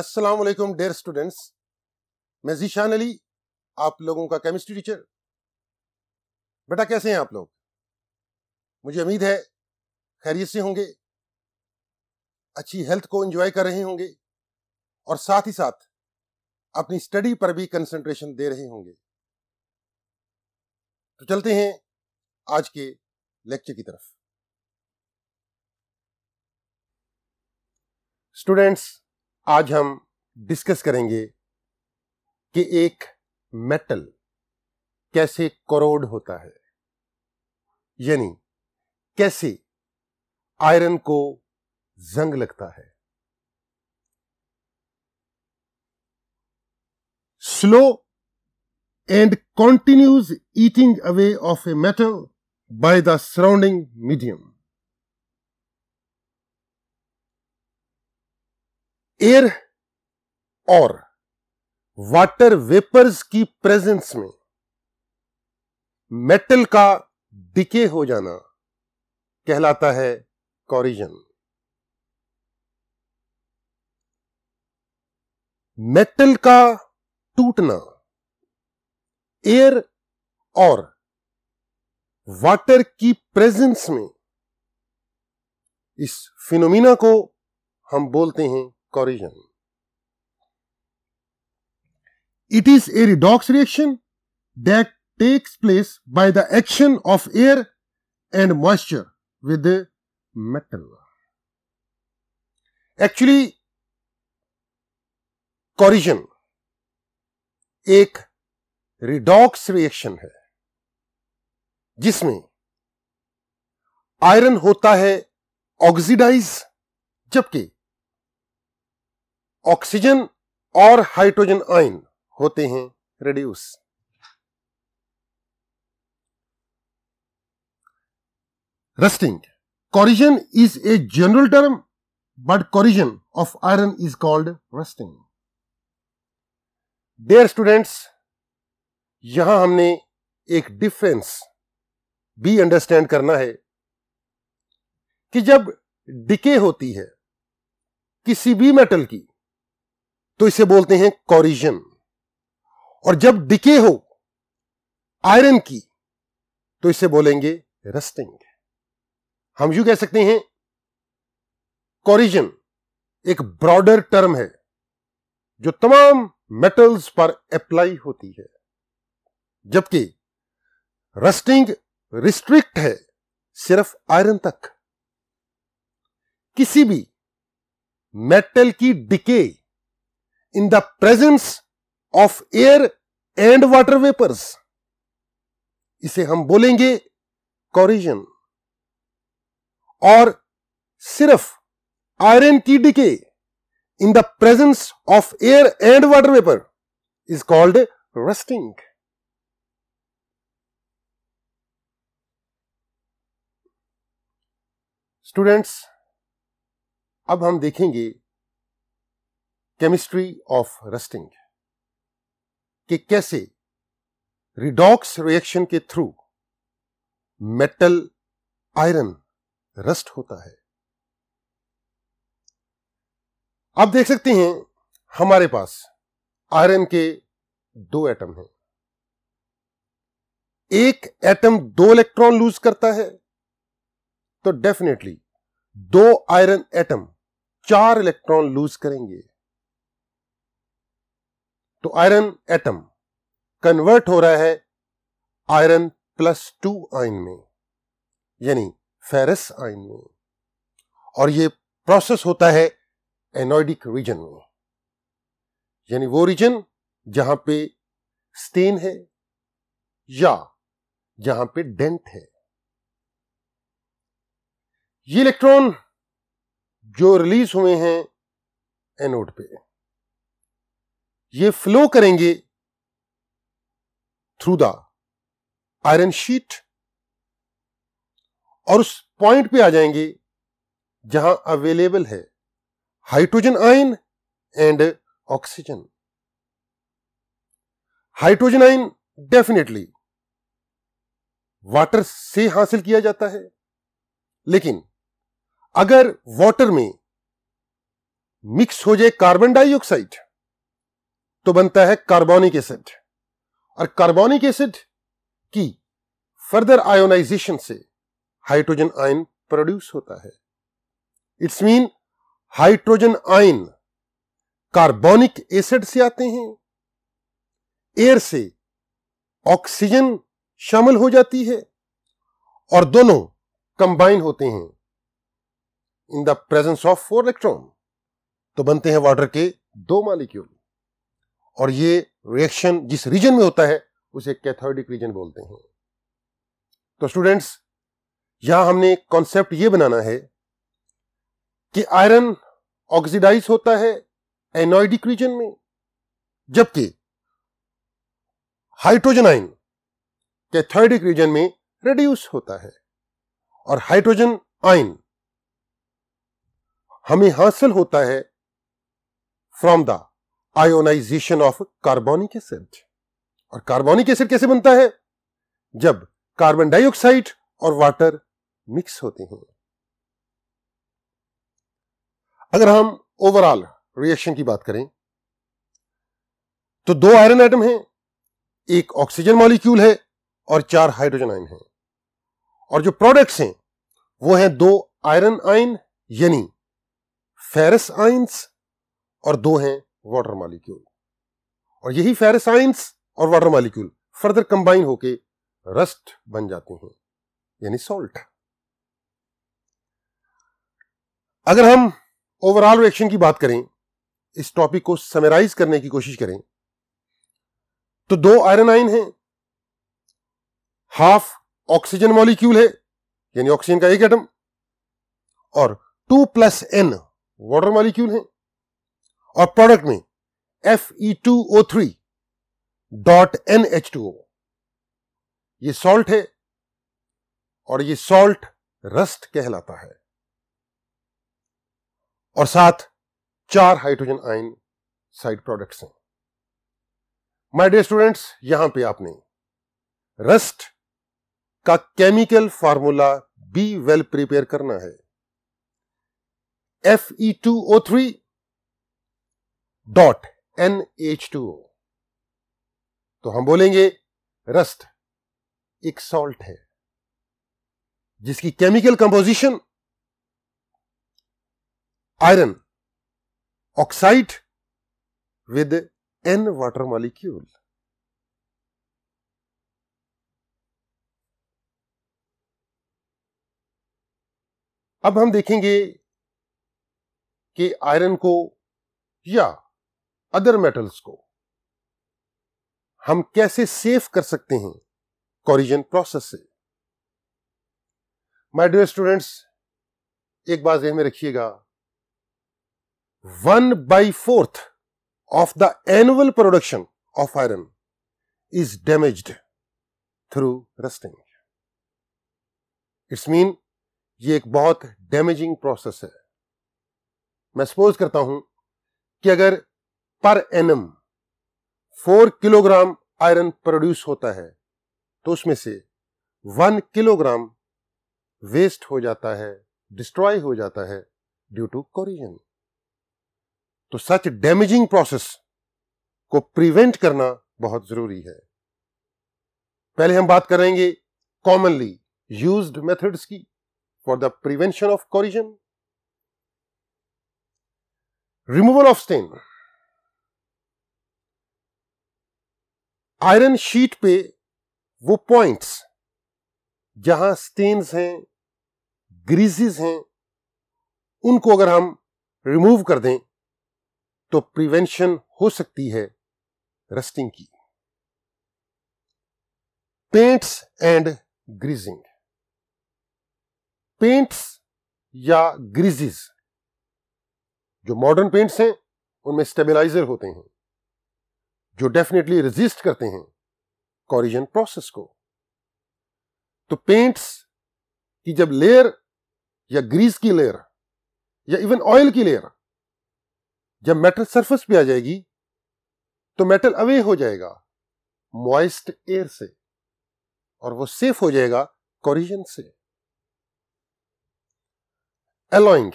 अस्सलाम वालेकुम dear students मैं जीशान अली आप लोगों का केमिस्ट्री टीचर बेटा कैसे हैं आप लोग मुझे उम्मीद है खैरियत से होंगे अच्छी हेल्थ को एंजॉय कर रहे होंगे और साथ ही साथ अपनी स्टडी पर भी कंसंट्रेशन दे रहे होंगे तो चलते हैं आज के लेक्चर की तरफ स्टूडेंट्स आज हम डिस्कस करेंगे कि एक मेटल कैसे करोड होता है यानी कैसे आयरन को जंग लगता है slow and continuous eating away of a metal by the surrounding medium air और वाटर वेपर्स की प्रेजेंस में मेटल का डिके हो जाना कहलाता है कॉरिजन मेटल का टूटना एयर और वाटर की प्रेजेंस में इस फिनोमिना को हम बोलते हैं corrosion. It is a redox reaction that takes place by the action of air and moisture with the metal. Actually, corrosion एक रिडॉक्स रिएक्शन है जिसमें आयरन होता है ऑक्सीडाइज जबकि ऑक्सीजन और हाइड्रोजन आयन होते हैं reduce rusting corrosion is a general term but corrosion of iron is called rusting dear students यहां हमने एक डिफरेंस भी अंडरस्टैंड करना है कि जब डिके होती है किसी भी मेटल की तो इसे बोलते हैं कॉरिजन और जब डिके हो आयरन की तो इसे बोलेंगे रस्टिंग हम यू कह सकते हैं कॉरिजन एक ब्रॉडर टर्म है जो तमाम मेटल्स पर अप्लाई होती है जबकि रस्टिंग रिस्ट्रिक्ट है सिर्फ आयरन तक किसी भी मेटल की decay in the presence of air and water vapors. इसे हम बोलेंगे कॉरिजन और सिर्फ आयरन की decay in the presence of air and water vapour is called rusting students अब हम देखेंगे केमिस्ट्री ऑफ रस्टिंग कि कैसे रिडॉक्स रिएक्शन के थ्रू मेटल आयरन रस्ट होता है आप देख सकते हैं हमारे पास आयरन के दो एटम हैं एक एटम दो इलेक्ट्रॉन लूज करता है तो डेफिनेटली दो आयरन एटम चार इलेक्ट्रॉन लूज करेंगे तो आयरन एटम कन्वर्ट हो रहा है आयरन प्लस टू आयन में यानी फेरस आयन में और ये प्रोसेस होता है एनोइडिक रीजन में यानी वो रीजन जहां पे स्टेन है या जहां पे डेंट है ये इलेक्ट्रॉन जो रिलीज हुए हैं एनोड पे ये फ्लो करेंगे थ्रू द आयरन शीट और उस पॉइंट पे आ जाएंगे जहां अवेलेबल है hydrogen ion and oxygen hydrogen ion definitely water से हासिल किया जाता है लेकिन अगर वाटर में मिक्स हो जाए कार्बन डाइऑक्साइड तो बनता है कार्बोनिक एसिड और कार्बोनिक एसिड की फर्दर आयोनाइजेशन से हाइड्रोजन आयन प्रोड्यूस होता है it's mean hydrogen ion carbonic acid से आते हैं एयर से ऑक्सीजन शामिल हो जाती है और दोनों कंबाइन होते हैं in the presence of four electron तो बनते हैं वाटर के दो मालिक्यूल और ये रिएक्शन जिस रीजन में होता है उसे कैथोडिक रीजन बोलते हैं तो स्टूडेंट्स यहां हमने कॉन्सेप्ट ये बनाना है कि आयरन ऑक्सीडाइज होता है एनोइडिक रीजन में जबकि हाइड्रोजन आयन कैथोडिक रीजन में रिड्यूस होता है और हाइड्रोजन आयन हमें हासिल होता है from the ionisation of carbonic acid और कार्बोनिक एसिड कैसे बनता है जब कार्बन डाइऑक्साइड और वाटर मिक्स होते हैं अगर हम ओवरऑल रिएक्शन की बात करें तो दो आयरन एटम हैं एक ऑक्सीजन मॉलिक्यूल है और चार हाइड्रोजन आयन हैं और जो प्रोडक्ट्स हैं वो हैं दो आयरन आयन यानी फेरस आइंस और दो हैं वाटर मालिक्यूल और यही फेरेसाइंस और वाटर मालिक्यूल फर्दर कंबाइन होके रस्ट बन जाते हैं यानी सॉल्ट अगर हम ओवरऑल रिएक्शन की बात करें इस टॉपिक को समराइज करने की कोशिश करें तो दो आयरन आयन है हाफ ऑक्सीजन मॉलिक्यूल है यानी ऑक्सीजन का एक एटम और two plus N water molecule है और प्रोडक्ट में F E two O three dot N H two O ये सॉल्ट है और ये सॉल्ट रस्ट कहलाता है और साथ चार हाइड्रोजन आयन साइड प्रोडक्ट्स हैं माय डियर स्टूडेंट्स यहां पे आपने रस्ट का chemical formula be well prepare करना है F E two O three dot N H two O तो हम बोलेंगे रस्ट एक सॉल्ट है जिसकी chemical composition iron oxide with N water molecule अब हम देखेंगे कि आयरन को या अदर मेटल्स को हम कैसे सेव कर सकते हैं कॉरिजन प्रोसेस से माय डियर स्टूडेंट्स एक बात ध्यान में रखिएगा one by fourth of the annual production of iron is damaged through rusting it's mean ये एक बहुत डैमेजिंग प्रोसेस है मैं सपोज करता हूं कि अगर per annum four kilogram iron produce होता है तो उसमें से वन किलोग्राम वेस्ट हो जाता है डिस्ट्रॉय हो जाता है ड्यू टू कोरिजन तो सच डैमेजिंग प्रोसेस को प्रिवेंट करना बहुत जरूरी है पहले हम बात करेंगे कॉमनली यूज्ड मेथड्स की for the prevention of corrosion removal of stain iron sheet पे वो पॉइंट्स जहां स्टेन्स हैं ग्रीसेस हैं उनको अगर हम रिमूव कर दें तो प्रिवेंशन हो सकती है रस्टिंग की पेंट्स एंड ग्रीजिंग पेंट्स या ग्रीजेज जो मॉडर्न पेंट्स हैं उनमें स्टेबलाइजर होते हैं जो डेफिनेटली रेजिस्ट करते हैं कॉरिजन प्रोसेस को तो पेंट्स की जब लेयर या ग्रीस की लेयर या इवन ऑयल की लेयर जब मेटल सरफेस पे आ जाएगी तो मेटल अवे हो जाएगा मॉइस्ट एयर से और वो सेफ हो जाएगा कॉरिजन से एलोइंग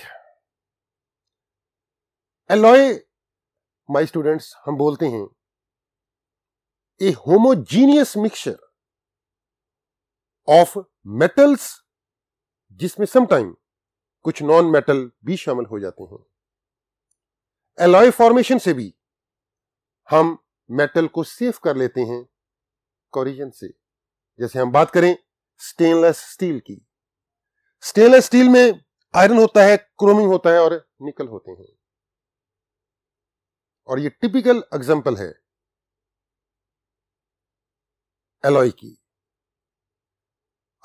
एलोय माई स्टूडेंट्स हम बोलते हैं a homogeneous mixture of metals जिसमें समटाइम कुछ नॉन मेटल भी शामिल हो जाते हैं एलॉय फॉर्मेशन से भी हम मेटल को सेफ कर लेते हैं कॉरिजन से जैसे हम बात करें स्टेनलेस स्टील की स्टेनलेस स्टील में आयरन होता है क्रोमिंग होता है और निकल होते हैं और ये टिपिकल एग्जाम्पल है एलॉय की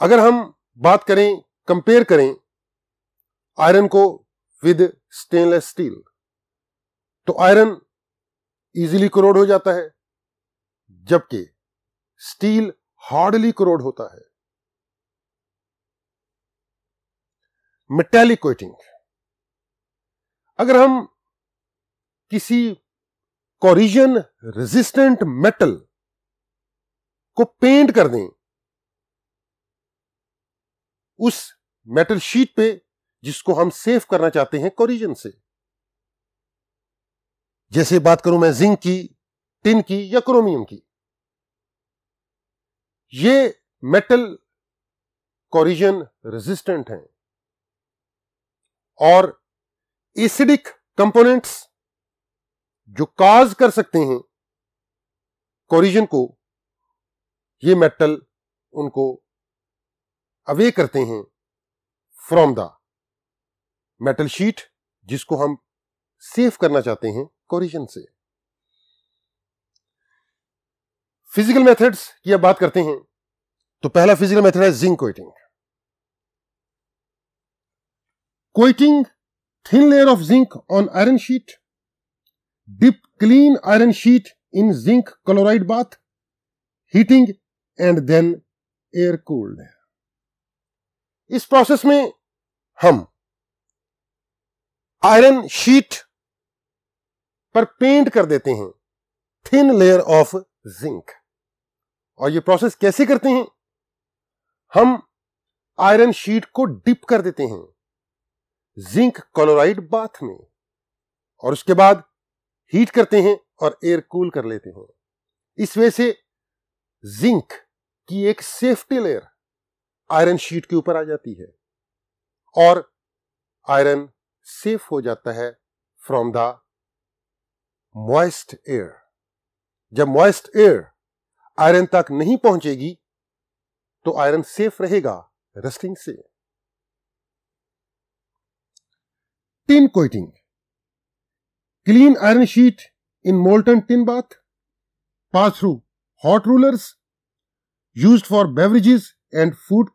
अगर हम बात करें कंपेयर करें आयरन को विद स्टेनलेस स्टील तो आयरन इजीली करोड हो जाता है जबकि स्टील हार्डली करोड होता है मेटेलिक कोटिंग अगर हम किसी कोरिजन रेजिस्टेंट मेटल को पेंट कर दें उस मेटल शीट पे जिसको हम सेफ करना चाहते हैं कोरिजन से जैसे बात करूं मैं जिंक की टिन की या क्रोमियम की ये मेटल कोरिजन रेजिस्टेंट हैं और एसिडिक कंपोनेंट्स जो काज कर सकते हैं कोरिजन को ये मेटल उनको अवे करते हैं फ्रॉम द मेटल शीट जिसको हम सेव करना चाहते हैं कोरिजन से फिजिकल मेथड्स की अब बात करते हैं तो पहला फिजिकल मेथड है zinc coating coating thin layer of zinc on iron sheet dip clean iron sheet in zinc chloride bath heating and then air cooled इस प्रोसेस में हम आयरन शीट पर पेंट कर देते हैं थिन लेयर ऑफ जिंक और ये process कैसे करते हैं हम आयरन शीट को डिप कर देते हैं जिंक क्लोराइड बाथ में और उसके बाद हीट करते हैं और एयर कूल कर लेते हैं इस वजह से जिंक की एक सेफ्टी लेयर आयरन शीट के ऊपर आ जाती है और आयरन सेफ हो जाता है फ्रॉम द मॉइस्ट एयर जब मॉइस्ट एयर आयरन तक नहीं पहुंचेगी तो आयरन सेफ रहेगा रस्टिंग से tin coating clean iron sheet in molten tin bath pass through hot rollers used for beverages and food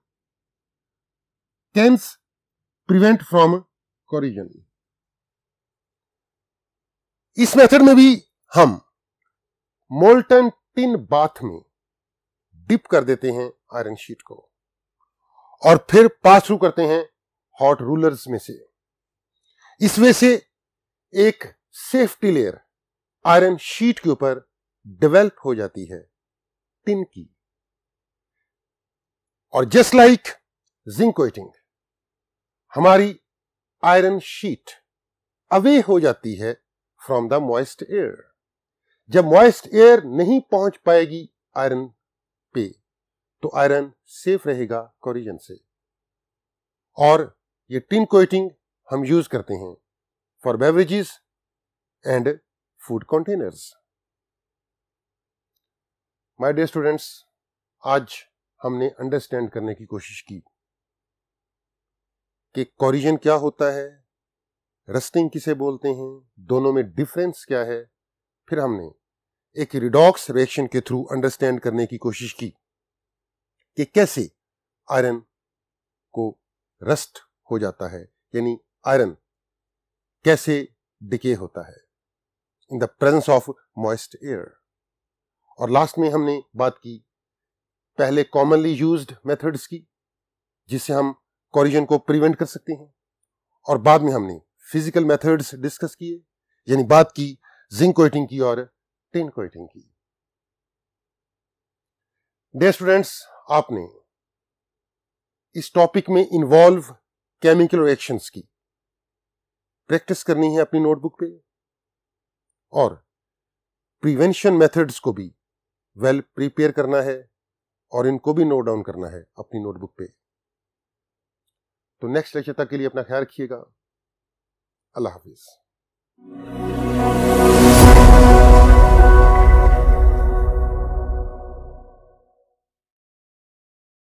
cans prevent from corrosion. इस method में भी हम मोल्टन टिन बाथ में डिप कर देते हैं आयरन शीट को और फिर पास थ्रू करते हैं हॉट रूलर्स में से इस वे से एक सेफ्टी लेयर आयरन शीट के ऊपर डेवलप हो जाती है टिन की और जस्ट लाइक जिंक कोइटिंग हमारी आयरन शीट अवे हो जाती है फ्रॉम द मॉइस्ट एयर जब मॉइस्ट एयर नहीं पहुंच पाएगी आयरन पे तो आयरन सेफ रहेगा कोरिजन से और ये टिन कोइटिंग हम यूज करते हैं for beverages and food containers my dear students आज हमने अंडरस्टैंड करने की कोशिश की कि कॉरिजन क्या होता है रस्टिंग किसे बोलते हैं दोनों में डिफरेंस क्या है फिर हमने एक रिडॉक्स रिएक्शन के थ्रू अंडरस्टैंड करने की कोशिश की कि कैसे आयरन को रस्ट हो जाता है यानी आयरन कैसे डिके होता है in the presence of moist air और लास्ट में हमने बात की पहले कॉमनली यूज्ड मेथड्स की जिससे हम कॉरिजन को प्रिवेंट कर सकते हैं और बाद में हमने फिजिकल मेथड्स डिस्कस किए यानी बात की जिंक कोटिंग की और टेन कोटिंग की डे स्टूडेंट्स आपने इस टॉपिक में इन्वॉल्व केमिकल रिएक्शंस की प्रैक्टिस करनी है अपनी नोटबुक पे और प्रिवेंशन मेथड्स को भी वेल well प्रिपेयर करना है और इनको भी नोट डाउन करना है अपनी नोटबुक पे तो नेक्स्ट लेक्चर तक के लिए अपना ख्याल रखिएगा अल्लाह हाफिज़